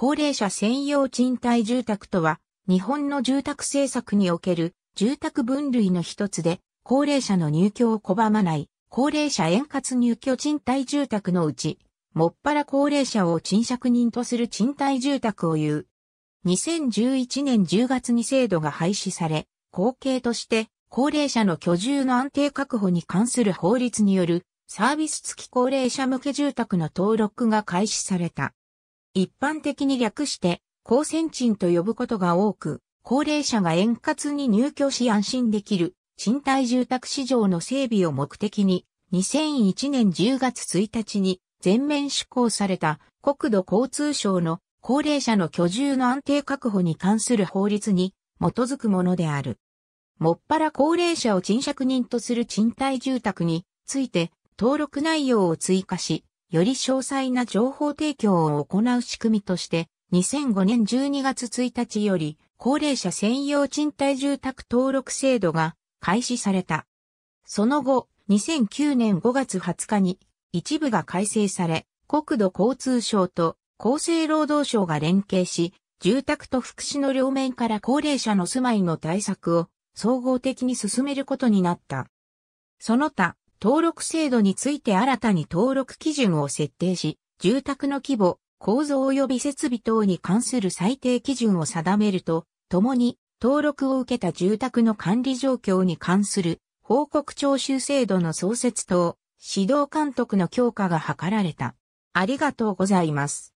高齢者専用賃貸住宅とは、日本の住宅政策における住宅分類の一つで、高齢者の入居を拒まない、高齢者円滑入居賃貸住宅のうち、もっぱら高齢者を賃借人とする賃貸住宅を言う。2011年10月に制度が廃止され、後継として高齢者の居住の安定確保に関する法律によるサービス付き高齢者向け住宅の登録が開始された。一般的に略して、高専賃と呼ぶことが多く、高齢者が円滑に入居し安心できる、賃貸住宅市場の整備を目的に、2001年10月1日に全面施行された国土交通省の高齢者の居住の安定確保に関する法律に基づくものである。もっぱら高齢者を賃借人とする賃貸住宅について登録内容を追加し、より詳細な情報提供を行う仕組みとして、2005年12月1日より、高齢者専用賃貸住宅登録制度が開始された。その後、2009年5月20日に一部が改正され、国土交通省と厚生労働省が連携し、住宅と福祉の両面から高齢者の住まいの対策を総合的に進めることになった。その他、登録制度について新たに登録基準を設定し、住宅の規模、構造及び設備等に関する最低基準を定めると、ともに登録を受けた住宅の管理状況に関する報告徴収制度の創設等、指導監督の強化が図られた。ありがとうございます。